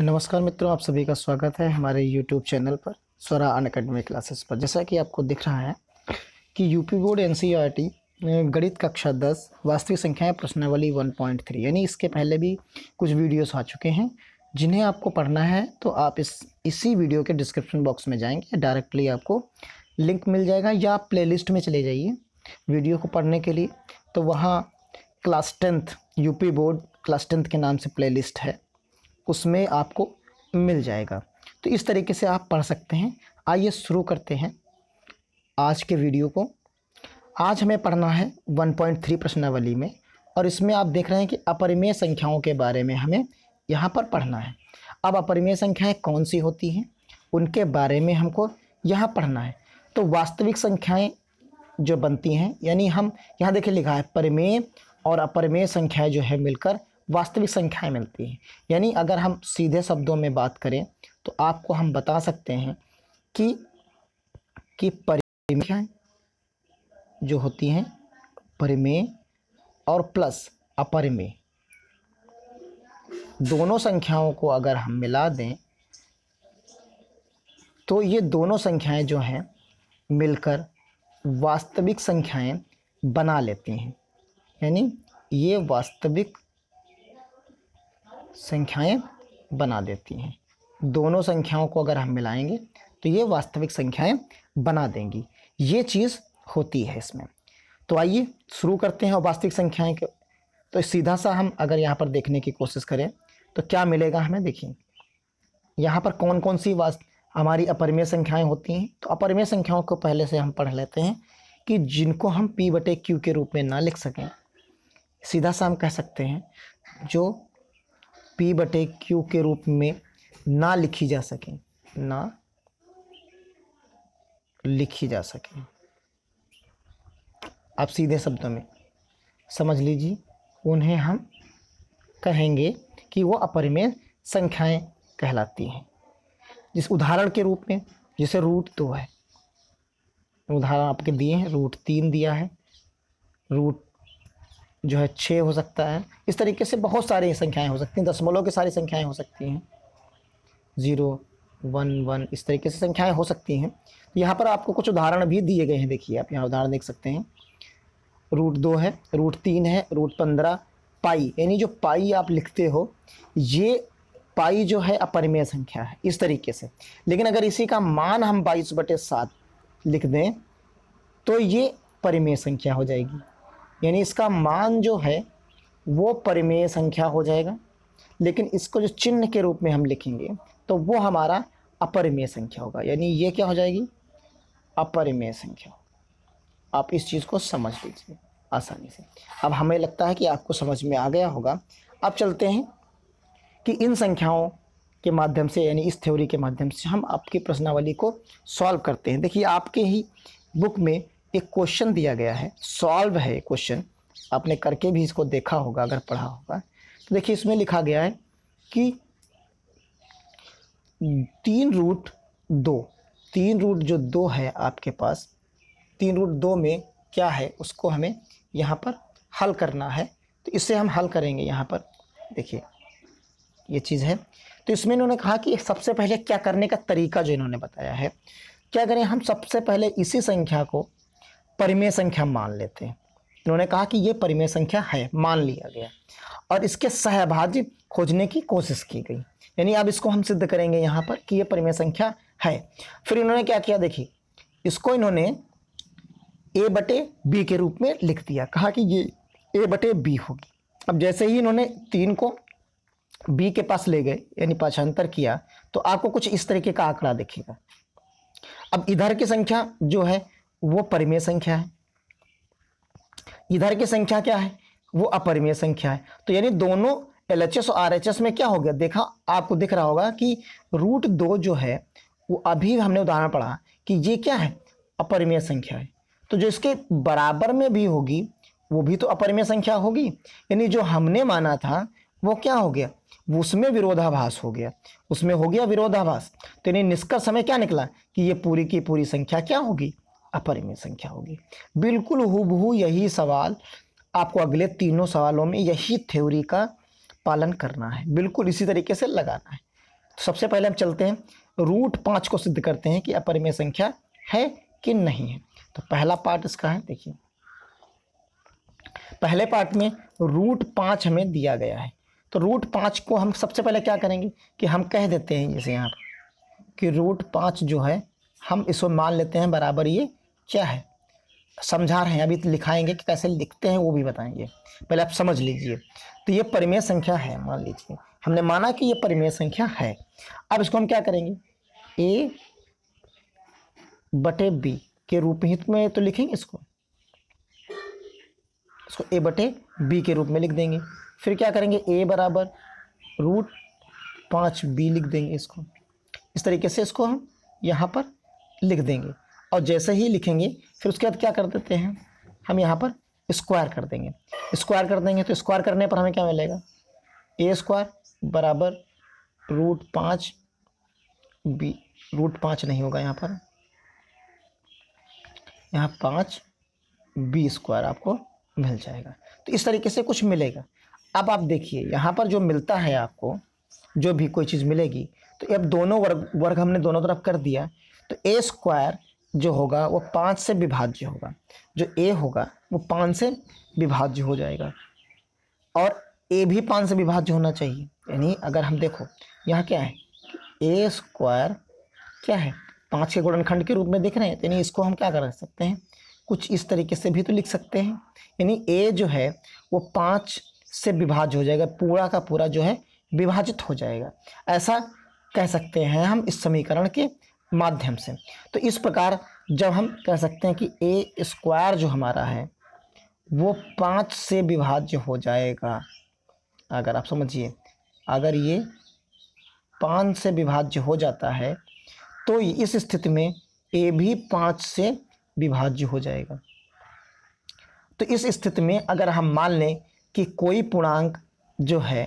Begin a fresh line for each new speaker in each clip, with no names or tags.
नमस्कार मित्रों आप सभी का स्वागत है हमारे यूट्यूब चैनल पर स्वरा अन अकेडमी क्लासेस पर जैसा कि आपको दिख रहा है कि यूपी बोर्ड टी गणित कक्षा दस वास्तविक संख्याएं प्रश्नावली वन पॉइंट थ्री यानी इसके पहले भी कुछ वीडियोस आ चुके हैं जिन्हें आपको पढ़ना है तो आप इस इसी वीडियो के डिस्क्रिप्शन बॉक्स में जाएंगे डायरेक्टली आपको लिंक मिल जाएगा या आप लिस्ट में चले जाइए वीडियो को पढ़ने के लिए तो वहाँ class tenth UP board class tenth के नाम से लिस्ट है उसमें आपको मिल जाएगा तो इस तरीके से आप पढ़ सकते हैं आइए शुरू करते हैं आज के वीडियो को आज हमें पढ़ना है 1.3 प्रश्नावली में और इसमें आप देख रहे हैं कि अपरिमेय संख्याओं के बारे में हमें यहाँ पर पढ़ना है अब अपरिमेय संख्याएँ कौन सी होती हैं उनके बारे में हमको यहाँ पढ़ना है तो वास्तविक संख्याएँ जो बनती हैं यानी हम यहाँ देखिए लिखा है परिमेय और अपरिमेय संख्याएँ जो है मिलकर वास्तविक संख्याएं मिलती हैं यानी अगर हम सीधे शब्दों में बात करें तो आपको हम बता सकते हैं कि कि परिमेय जो होती हैं परिमेय और प्लस अपरिमेय दोनों संख्याओं को अगर हम मिला दें तो ये दोनों संख्याएं जो हैं मिलकर वास्तविक संख्याएं बना लेती हैं यानी ये वास्तविक संख्याएं बना देती हैं दोनों संख्याओं को अगर हम मिलाएंगे तो ये वास्तविक संख्याएं बना देंगी ये चीज़ होती है इसमें तो आइए शुरू करते हैं वास्तविक संख्याएं के तो सीधा सा हम अगर यहाँ पर देखने की कोशिश करें तो क्या मिलेगा हमें देखिए यहाँ पर कौन कौन सी वास्त हमारी अपरिमेय संख्याएं होती हैं तो अपरिमेय संख्याओं को पहले से हम पढ़ लेते हैं कि जिनको हम पी बटे क्यू के रूप में ना लिख सकें सीधा सा हम कह सकते हैं जो पी बटे क्यू के रूप में ना लिखी जा सके ना लिखी जा सके आप सीधे शब्दों में समझ लीजिए उन्हें हम कहेंगे कि वो अपरिमेय संख्याएं कहलाती हैं जिस उदाहरण के रूप में जैसे रूट दो है उदाहरण आपके दिए हैं रूट तीन दिया है रूट जो है छः हो सकता है इस तरीके से बहुत सारी संख्याएं हो सकती हैं दशमलव की सारी संख्याएं हो सकती हैं ज़ीरो वन वन इस तरीके से संख्याएं हो सकती हैं तो यहाँ पर आपको कुछ उदाहरण भी दिए गए हैं देखिए आप यहाँ उदाहरण देख सकते हैं रूट दो है रूट तीन है रूट पंद्रह पाई यानी जो पाई आप लिखते हो ये पाई जो है अपरिमेय संख्या है इस तरीके से लेकिन अगर इसी का मान हम बाईस बटे सात लिख दें तो ये परिमेय संख्या हो जाएगी यानी इसका मान जो है वो परिमेय संख्या हो जाएगा लेकिन इसको जो चिन्ह के रूप में हम लिखेंगे तो वो हमारा अपरिमेय संख्या होगा यानी ये क्या हो जाएगी अपरिमेय संख्या आप इस चीज़ को समझ लीजिए आसानी से अब हमें लगता है कि आपको समझ में आ गया होगा अब चलते हैं कि इन संख्याओं के माध्यम से यानी इस थ्योरी के माध्यम से हम आपकी प्रश्नावली को सॉल्व करते हैं देखिए आपके ही बुक में एक क्वेश्चन दिया गया है सॉल्व है क्वेश्चन आपने करके भी इसको देखा होगा अगर पढ़ा होगा तो देखिए इसमें लिखा गया है कि तीन रूट दो तीन रूट जो दो है आपके पास तीन रूट दो में क्या है उसको हमें यहाँ पर हल करना है तो इसे हम हल करेंगे यहाँ पर देखिए ये चीज़ है तो इसमें इन्होंने कहा कि सबसे पहले क्या करने का तरीका जो इन्होंने बताया है क्या करें हम सबसे पहले इसी संख्या को परिमेय संख्या मान लेते हैं इन्होंने कहा कि ये परिमेय संख्या है मान लिया गया और इसके सहभाज्य खोजने की कोशिश की गई यानी अब इसको हम सिद्ध करेंगे यहाँ पर कि ये परिमेय संख्या है फिर इन्होंने क्या किया देखिए इसको इन्होंने ए बटे बी के रूप में लिख दिया कहा कि ये ए बटे बी होगी अब जैसे ही इन्होंने तीन को बी के पास ले गए यानी पाचांतर किया तो आपको कुछ इस तरीके का आंकड़ा दिखेगा अब इधर की संख्या जो है वो परिमेय संख्या है इधर की संख्या क्या है वो अपरिमेय संख्या है तो यानी दोनों एल एच एस और आर एच एस में क्या हो गया देखा आपको दिख रहा होगा कि रूट दो जो है वो अभी हमने उदाहरण पढ़ा कि ये क्या है अपरिमेय संख्या है तो जो इसके बराबर में भी होगी वो भी तो अपरिमेय संख्या होगी यानी जो हमने माना था वो क्या हो गया उसमें विरोधाभास हो गया उसमें हो गया विरोधाभास तो यानी निष्कर्ष हमें क्या निकला कि ये पूरी की पूरी संख्या क्या होगी अपरिमित संख्या होगी बिल्कुल हु यही सवाल आपको अगले तीनों सवालों में यही थ्योरी का पालन करना है बिल्कुल इसी तरीके से लगाना है तो सबसे पहले हम चलते हैं रूट पाँच को सिद्ध करते हैं कि अपरिमेय संख्या है कि नहीं है तो पहला पार्ट इसका है देखिए पहले पार्ट में रूट पाँच हमें दिया गया है तो रूट पाँच को हम सबसे पहले क्या करेंगे कि हम कह देते हैं जैसे यहाँ कि रूट पाँच जो है हम इसको मान लेते हैं बराबर ये क्या है समझा रहे हैं अभी तो लिखाएंगे कि कैसे लिखते हैं वो भी बताएंगे पहले आप समझ लीजिए तो ये परिमेय संख्या है मान लीजिए हमने माना कि ये परिमेय संख्या है अब इसको हम क्या करेंगे ए बटे बी के रूप हित में तो, तो लिखेंगे इसको इसको ए बटे बी के रूप में लिख देंगे फिर क्या करेंगे ए बराबर रूट पाँच बी लिख देंगे इसको इस तरीके से इसको हम यहाँ पर लिख देंगे और जैसे ही लिखेंगे फिर उसके बाद क्या कर देते हैं हम यहाँ पर स्क्वायर कर देंगे स्क्वायर कर देंगे तो स्क्वायर करने पर हमें क्या मिलेगा ए स्क्वायर बराबर रूट पाँच बी रूट पाँच नहीं होगा यहाँ पर यहाँ पाँच बी स्क्वायर आपको मिल जाएगा तो इस तरीके से कुछ मिलेगा अब आप देखिए यहाँ पर जो मिलता है आपको जो भी कोई चीज़ मिलेगी तो अब दोनों वर्ग वर्ग हमने दोनों तरफ कर दिया तो ए स्क्वायर जो होगा वो पाँच से विभाज्य होगा जो ए होगा वो पाँच से विभाज्य हो जाएगा और ए भी पाँच से विभाज्य होना चाहिए यानी अगर हम देखो यहाँ क्या है ए स्क्वायर क्या है पाँच के गुणनखंड के रूप में देख रहे हैं यानी इसको हम क्या कर सकते हैं कुछ इस तरीके से भी तो लिख सकते हैं यानी ए जो है वो पाँच से विभाज्य हो जाएगा पूरा का पूरा जो है विभाजित हो जाएगा ऐसा कह सकते हैं हम इस समीकरण के माध्यम से तो इस प्रकार जब हम कह सकते हैं कि ए स्क्वायर जो हमारा है वो पाँच से विभाज्य हो जाएगा अगर आप समझिए अगर ये पाँच से विभाज्य हो जाता है तो इस स्थिति में ए भी पाँच से विभाज्य हो जाएगा तो इस स्थिति में अगर हम मान लें कि कोई पूर्णांक जो है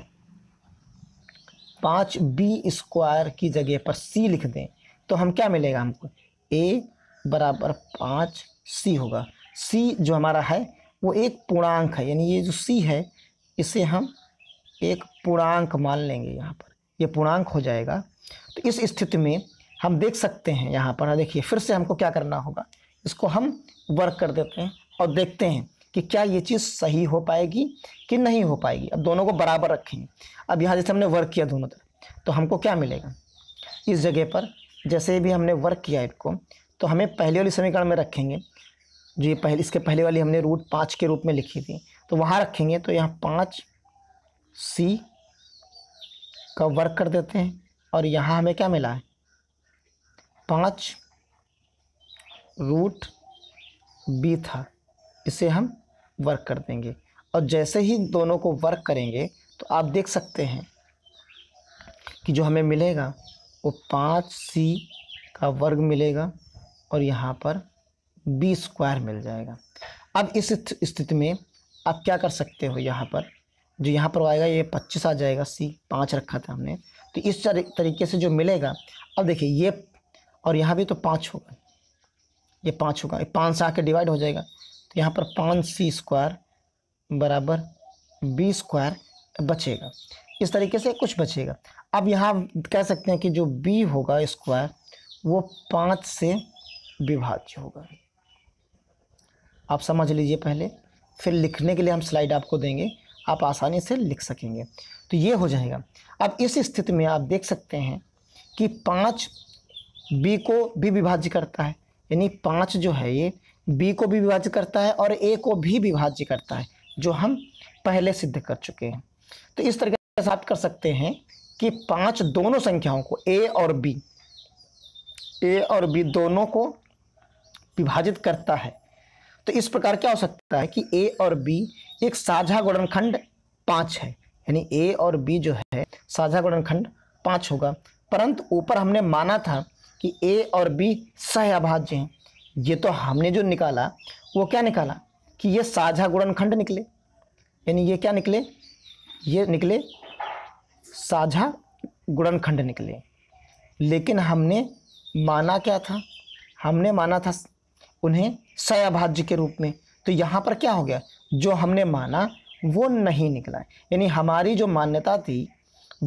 पाँच बी स्क्वायर की जगह पर सी लिख दें तो हम क्या मिलेगा हमको ए बराबर पाँच सी होगा सी जो हमारा है वो एक पूर्णांक है यानी ये जो सी है इसे हम एक पूर्णांक मान लेंगे यहाँ पर ये पूर्णांक हो जाएगा तो इस स्थिति में हम देख सकते हैं यहाँ पर हाँ, देखिए फिर से हमको क्या करना होगा इसको हम वर्क कर देते हैं और देखते हैं कि क्या ये चीज़ सही हो पाएगी कि नहीं हो पाएगी अब दोनों को बराबर रखेंगे अब यहाँ जैसे हमने वर्क किया दोनों तरफ तो हमको क्या मिलेगा इस जगह पर जैसे भी हमने वर्क किया इसको तो हमें पहले वाली समीकरण में रखेंगे जो ये पहले इसके पहले वाली हमने रूट पाँच के रूप में लिखी थी तो वहाँ रखेंगे तो यहाँ पाँच सी का वर्क कर देते हैं और यहाँ हमें क्या मिला है पाँच रूट बी था इसे हम वर्क कर देंगे और जैसे ही दोनों को वर्क करेंगे तो आप देख सकते हैं कि जो हमें मिलेगा वो पाँच सी का वर्ग मिलेगा और यहाँ पर बी स्क्वायर मिल जाएगा अब इस स्थिति में आप क्या कर सकते हो यहाँ पर जो यहाँ पर आएगा ये पच्चीस आ जाएगा सी पाँच रखा था हमने तो इस तरीके से जो मिलेगा अब देखिए ये और यहाँ भी तो पाँच होगा ये पाँच होगा ये पाँच से आके डिवाइड हो जाएगा तो यहाँ पर पाँच सी स्क्वायर बराबर बी स्क्वायर बचेगा इस तरीके से कुछ बचेगा अब यहाँ कह सकते हैं कि जो बी होगा स्क्वायर वो पाँच से विभाज्य होगा आप समझ लीजिए पहले फिर लिखने के लिए हम स्लाइड आपको देंगे आप आसानी से लिख सकेंगे तो ये हो जाएगा अब इस स्थिति में आप देख सकते हैं कि पाँच बी को भी विभाज्य करता है यानी पाँच जो है ये बी को भी विभाज्य करता है और ए को भी विभाज्य करता है जो हम पहले सिद्ध कर चुके हैं तो इस तरीके से आप कर सकते हैं कि पांच दोनों संख्याओं को ए और बी ए और बी दोनों को विभाजित करता है तो इस प्रकार क्या हो सकता है कि ए और बी एक साझा गुणनखंड पाँच है यानी ए और बी जो है साझा गुणनखंड पाँच होगा परंतु ऊपर हमने माना था कि ए और बी सह अभाज्य हैं ये तो हमने जो निकाला वो क्या निकाला कि ये साझा गुणनखंड निकले यानी ये क्या निकले ये निकले साझा गुणनखंड निकले लेकिन हमने माना क्या था हमने माना था उन्हें सयाभाज्य के रूप में तो यहाँ पर क्या हो गया जो हमने माना वो नहीं निकला यानी हमारी जो मान्यता थी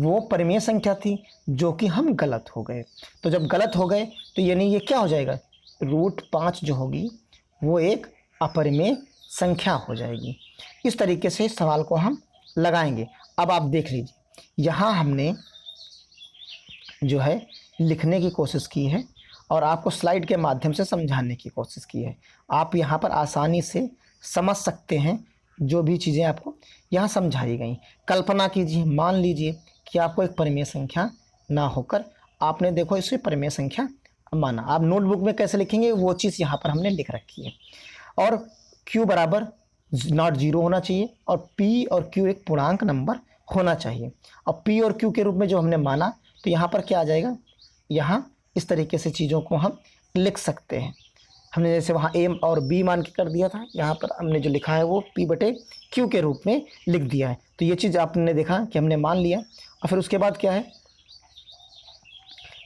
वो परिमेय संख्या थी जो कि हम गलत हो गए तो जब गलत हो गए तो यानी ये क्या हो जाएगा रूट पाँच जो होगी वो एक अपरिमेय संख्या हो जाएगी इस तरीके से सवाल को हम लगाएंगे अब आप देख लीजिए यहाँ हमने जो है लिखने की कोशिश की है और आपको स्लाइड के माध्यम से समझाने की कोशिश की है आप यहाँ पर आसानी से समझ सकते हैं जो भी चीज़ें आपको यहाँ समझाई गई कल्पना कीजिए मान लीजिए कि आपको एक परिमेय संख्या ना होकर आपने देखो इसे परिमेय संख्या माना आप नोटबुक में कैसे लिखेंगे वो चीज़ यहाँ पर हमने लिख रखी है और क्यू बराबर नॉट जीरो होना चाहिए और पी और क्यू एक पूर्णांक नंबर होना चाहिए अब पी और क्यू के रूप में जो हमने माना तो यहाँ पर क्या आ जाएगा यहाँ इस तरीके से चीज़ों को हम लिख सकते हैं हमने जैसे वहाँ एम और बी मान के कर दिया था यहाँ पर हमने जो लिखा है वो पी बटे क्यू के रूप में लिख दिया है तो ये चीज़ आपने देखा कि हमने मान लिया और फिर उसके बाद क्या है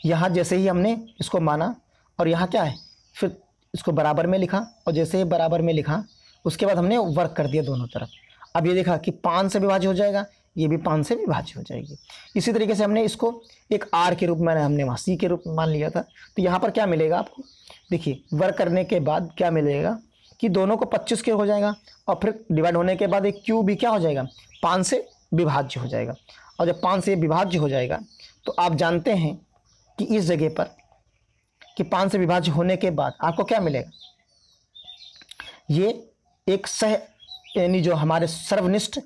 यहाँ जैसे ही हमने इसको माना और यहाँ क्या है फिर इसको बराबर में लिखा और जैसे ही बराबर में लिखा उसके बाद हमने वर्क कर दिया दोनों तरफ अब ये देखा कि पाँच से विभाज्य हो जाएगा ये भी पाँच से विभाज्य हो जाएगी इसी तरीके से हमने इसको एक आर के रूप में हमने वहाँ सी के रूप में मान लिया था तो यहाँ पर क्या मिलेगा आपको देखिए वर्क करने के बाद क्या मिलेगा कि दोनों को पच्चीस के हो जाएगा और फिर डिवाइड होने के बाद एक क्यू भी क्या हो जाएगा पाँच से विभाज्य हो जाएगा और जब पाँच से विभाज्य हो जाएगा तो आप जानते हैं कि इस जगह पर कि पाँच से विभाज्य होने के बाद आपको क्या मिलेगा ये एक सह यानी जो हमारे सर्वनिष्ठ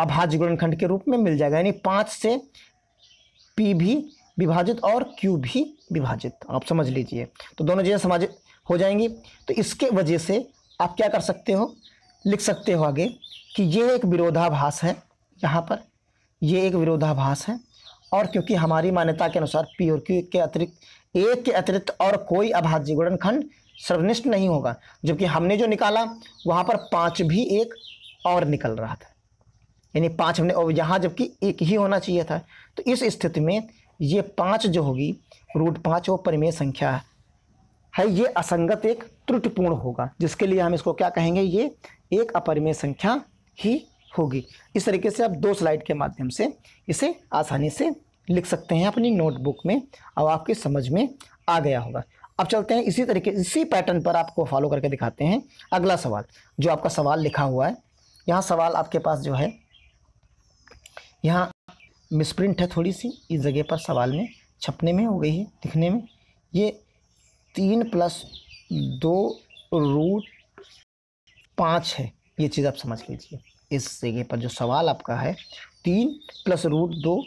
अभाज्य गुणनखंड के रूप में मिल जाएगा यानी पाँच से पी भी विभाजित और क्यू भी विभाजित आप समझ लीजिए तो दोनों चीज़ें समाज हो जाएंगी तो इसके वजह से आप क्या कर सकते हो लिख सकते हो आगे कि ये एक विरोधाभास है यहाँ पर ये एक विरोधाभास है और क्योंकि हमारी मान्यता के अनुसार पी और क्यू के अतिरिक्त एक के अतिरिक्त और कोई अभाज्य गुणनखंड सर्वनिष्ठ नहीं होगा जबकि हमने जो निकाला वहाँ पर पाँच भी एक और निकल रहा था यानी पाँच हमने और यहाँ जबकि एक ही होना चाहिए था तो इस स्थिति में ये पाँच जो होगी रूट पाँच वो परिमेय संख्या है है ये असंगत एक त्रुटिपूर्ण होगा जिसके लिए हम इसको क्या कहेंगे ये एक अपरिमेय संख्या ही होगी इस तरीके से आप दो स्लाइड के माध्यम से इसे आसानी से लिख सकते हैं अपनी नोटबुक में और आपकी समझ में आ गया होगा अब चलते हैं इसी तरीके इसी पैटर्न पर आपको फॉलो करके दिखाते हैं अगला सवाल जो आपका सवाल लिखा हुआ है यहाँ सवाल आपके पास जो है यहाँ मिसप्रिंट है थोड़ी सी इस जगह पर सवाल में छपने में हो गई है दिखने में ये तीन प्लस दो रूट पाँच है ये चीज़ आप समझ लीजिए इस जगह पर जो सवाल आपका है तीन प्लस रूट दो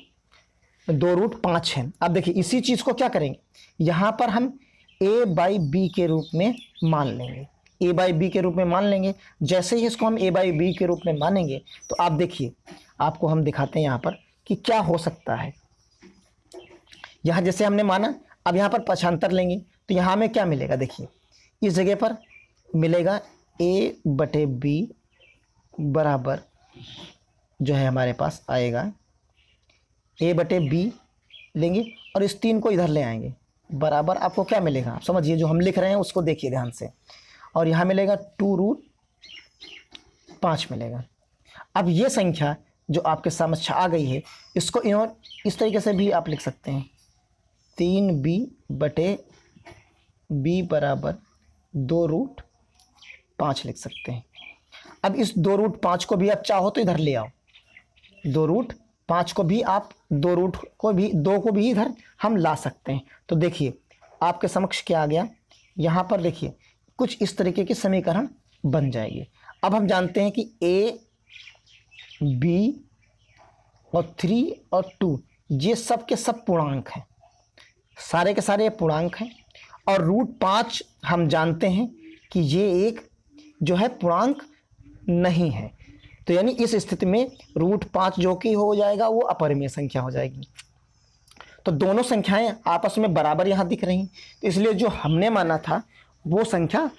दो रूट पाँच है अब देखिए इसी चीज़ को क्या करेंगे यहाँ पर हम ए बाई बी के रूप में मान लेंगे ए बाई बी के रूप में मान लेंगे जैसे ही इसको हम ए बाई बी के रूप में मानेंगे तो आप देखिए आपको हम दिखाते हैं यहाँ पर कि क्या हो सकता है यहाँ जैसे हमने माना अब यहाँ पर पछांतर लेंगे तो यहाँ में क्या मिलेगा देखिए इस जगह पर मिलेगा ए बटे बी बराबर जो है हमारे पास आएगा ए बटे बी लेंगे और इस तीन को इधर ले आएंगे बराबर आपको क्या मिलेगा समझिए जो हम लिख रहे हैं उसको देखिए ध्यान से और यहाँ मिलेगा टू रूट पाँच मिलेगा अब ये संख्या जो आपके समक्ष आ गई है इसको इन्होंने इस तरीके से भी आप लिख सकते हैं तीन बी बटे बी बराबर दो रूट पाँच लिख सकते हैं अब इस दो रूट पाँच को भी आप चाहो तो इधर ले आओ दो रूट पाँच को भी आप दो रूट को भी दो को भी इधर हम ला सकते हैं तो देखिए आपके समक्ष क्या आ गया यहाँ पर देखिए कुछ इस तरीके के समीकरण बन जाएंगे अब हम जानते हैं कि ए बी और थ्री और टू ये सब के सब पूर्णांक हैं सारे के सारे पूर्णांक हैं और रूट पाँच हम जानते हैं कि ये एक जो है पूर्णांक नहीं है तो यानी इस स्थिति में रूट पाँच जो कि हो जाएगा वो अपरिमेय संख्या हो जाएगी तो दोनों संख्याएं आपस में बराबर यहाँ दिख रही हैं तो इसलिए जो हमने माना था वो संख्या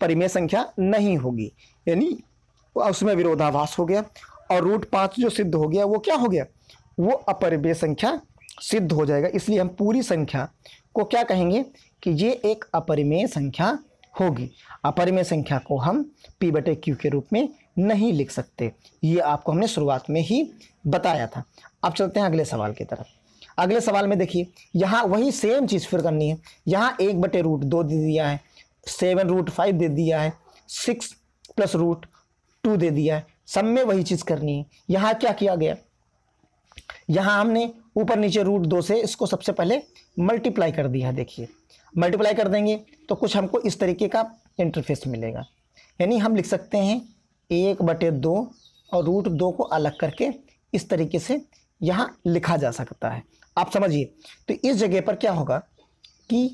परिमेय संख्या नहीं होगी यानी उसमें विरोधाभास हो गया और रूट पाँच जो सिद्ध हो गया वो क्या हो गया वो अपरिमेय संख्या सिद्ध हो जाएगा इसलिए हम पूरी संख्या को क्या कहेंगे कि ये एक अपरिमेय संख्या होगी अपरिमेय संख्या को हम पी बटे क्यू के रूप में नहीं लिख सकते ये आपको हमने शुरुआत में ही बताया था अब चलते हैं अगले सवाल की तरफ अगले सवाल में देखिए यहाँ वही सेम चीज़ फिर करनी है यहाँ एक बटे रूट दो दे दिया है सेवन रूट फाइव दे दिया है सिक्स प्लस रूट टू दे दिया है सब में वही चीज़ करनी है यहाँ क्या किया गया यहाँ हमने ऊपर नीचे रूट दो से इसको सबसे पहले मल्टीप्लाई कर दिया है देखिए मल्टीप्लाई कर देंगे तो कुछ हमको इस तरीके का इंटरफेस मिलेगा यानी हम लिख सकते हैं एक बटे दो और रूट दो को अलग करके इस तरीके से यहाँ लिखा जा सकता है आप समझिए तो इस जगह पर क्या होगा कि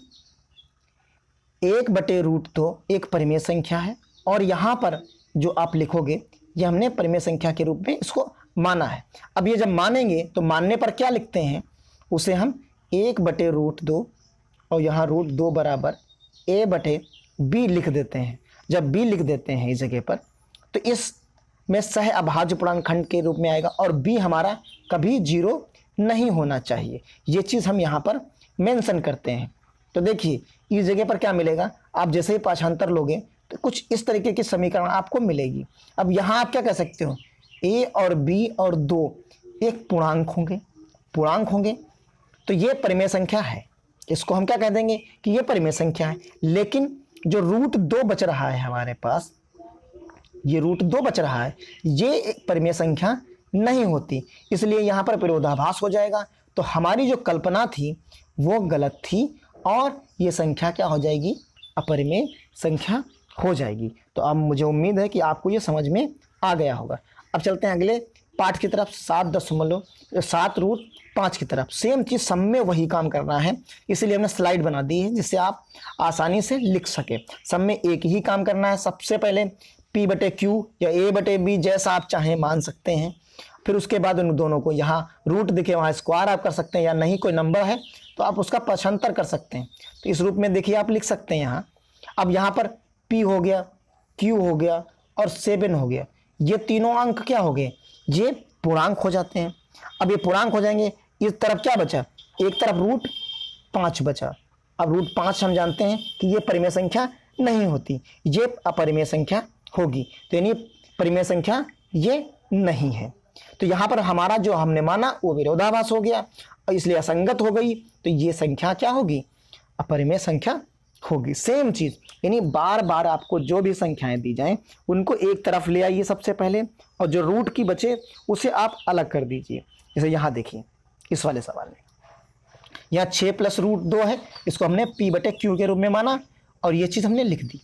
एक बटे रूट दो एक परिमेय संख्या है और यहाँ पर जो आप लिखोगे ये हमने परिमेय संख्या के रूप में इसको माना है अब ये जब मानेंगे तो मानने पर क्या लिखते हैं उसे हम एक बटे रूट दो और यहाँ रूट दो बराबर ए बटे बी लिख देते हैं जब बी लिख देते हैं इस जगह पर तो इस में सह अभाज्य पूर्णांक खंड के रूप में आएगा और बी हमारा कभी जीरो नहीं होना चाहिए ये चीज़ हम यहाँ पर मेंशन करते हैं तो देखिए इस जगह पर क्या मिलेगा आप जैसे ही पाशांतर लोगे तो कुछ इस तरीके की समीकरण आपको मिलेगी अब यहाँ आप क्या कह सकते हो ए और बी और दो एक पूर्णांक होंगे पूर्णांक होंगे तो ये परिमेय संख्या है इसको हम क्या कह देंगे कि ये परिमेय संख्या है लेकिन जो रूट दो बच रहा है हमारे पास ये रूट दो बच रहा है ये परिमेय संख्या नहीं होती इसलिए यहाँ पर विरोधाभास हो जाएगा तो हमारी जो कल्पना थी वो गलत थी और ये संख्या क्या हो जाएगी अपर में संख्या हो जाएगी तो अब मुझे उम्मीद है कि आपको ये समझ में आ गया होगा अब चलते हैं अगले पाठ की तरफ सात दशमलव सात रूट पाँच की तरफ सेम चीज़ सब में वही काम करना है इसीलिए हमने स्लाइड बना दी है जिससे आप आसानी से लिख सके सब में एक ही काम करना है सबसे पहले पी बटे क्यू या ए बटे बी जैसा आप चाहें मान सकते हैं फिर उसके बाद उन दोनों को यहाँ रूट दिखे वहाँ स्क्वायर आप कर सकते हैं या नहीं कोई नंबर है तो आप उसका पछंतर कर सकते हैं तो इस रूप में देखिए आप लिख सकते हैं यहाँ अब यहाँ पर P हो गया Q हो गया और सेवन हो गया ये तीनों अंक क्या हो गए ये पूर्णांक हो जाते हैं अब ये पूर्णांक हो जाएंगे इस तरफ क्या बचा एक तरफ रूट पाँच बचा अब रूट पाँच हम जानते हैं कि ये परिमेय संख्या नहीं होती ये अपरिमेय संख्या होगी तो यानी परिमेय संख्या ये नहीं है तो यहाँ पर हमारा जो हमने माना वो विरोधाभास हो गया और इसलिए असंगत हो गई तो ये संख्या क्या होगी अपरिमेय संख्या होगी सेम चीज़ यानी बार बार आपको जो भी संख्याएं दी जाएं उनको एक तरफ ले आइए सबसे पहले और जो रूट की बचे उसे आप अलग कर दीजिए जैसे यहाँ देखिए इस वाले सवाल में यहाँ छः प्लस रूट दो है इसको हमने पी बटे क्यू के रूप में माना और ये चीज़ हमने लिख दी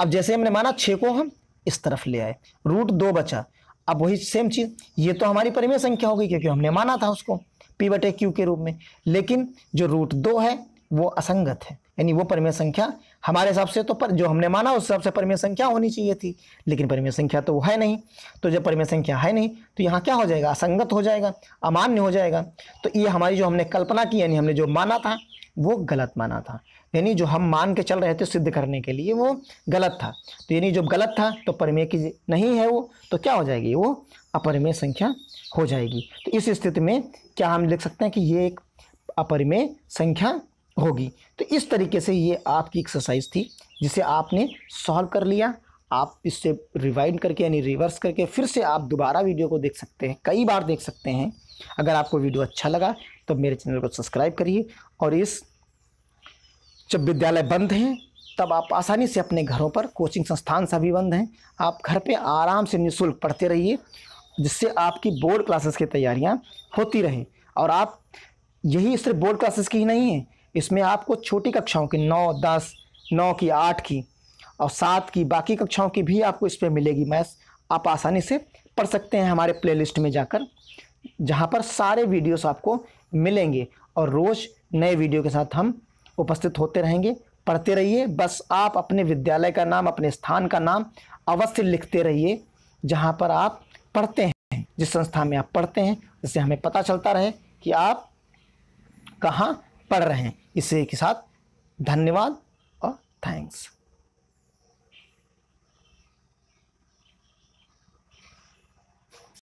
अब जैसे हमने माना छः को हम इस तरफ ले आए रूट दो बचा अब वही सेम चीज़ ये तो हमारी परिमेय संख्या हो गई क्योंकि हमने माना था उसको पी बटे क्यू के रूप में लेकिन जो रूट दो है वो असंगत है यानी वो परिमेय संख्या हमारे हिसाब से तो पर जो हमने माना उस हिसाब से परिमेय संख्या होनी चाहिए थी लेकिन परिमेय संख्या तो वो है नहीं तो जब परिमेय संख्या है नहीं तो यहाँ क्या हो जाएगा असंगत हो जाएगा अमान्य हो जाएगा तो ये हमारी जो हमने कल्पना की यानी हमने जो माना था वो गलत माना था यानी जो हम मान के चल रहे थे सिद्ध करने के लिए वो गलत था तो यानी जो गलत था तो परिमेय की नहीं है वो तो क्या हो जाएगी वो अपरिमेय संख्या हो जाएगी तो इस स्थिति में क्या हम लिख सकते हैं कि ये एक अपरिमेय संख्या होगी तो इस तरीके से ये आपकी एक्सरसाइज थी जिसे आपने सॉल्व कर लिया आप इससे रिवाइंड करके यानी रिवर्स करके फिर से आप दोबारा वीडियो को देख सकते हैं कई बार देख सकते हैं अगर आपको वीडियो अच्छा लगा तो मेरे चैनल को सब्सक्राइब करिए और इस जब विद्यालय बंद हैं तब आप आसानी से अपने घरों पर कोचिंग संस्थान सभी बंद हैं आप घर पे आराम से निःशुल्क पढ़ते रहिए जिससे आपकी बोर्ड क्लासेस की तैयारियाँ होती रहे और आप यही सिर्फ बोर्ड क्लासेस की ही नहीं है इसमें आपको छोटी कक्षाओं की नौ दस नौ की आठ की और सात की बाकी कक्षाओं की भी आपको इस पर मिलेगी मैथ्स आप आसानी से पढ़ सकते हैं हमारे प्ले में जाकर जहाँ पर सारे वीडियोस आपको मिलेंगे और रोज़ नए वीडियो के साथ हम उपस्थित होते रहेंगे पढ़ते रहिए बस आप अपने विद्यालय का नाम अपने स्थान का नाम अवश्य लिखते रहिए जहाँ पर आप पढ़ते हैं जिस संस्था में आप पढ़ते हैं इससे हमें पता चलता रहे कि आप कहाँ पढ़ रहे हैं इसी के साथ धन्यवाद और थैंक्स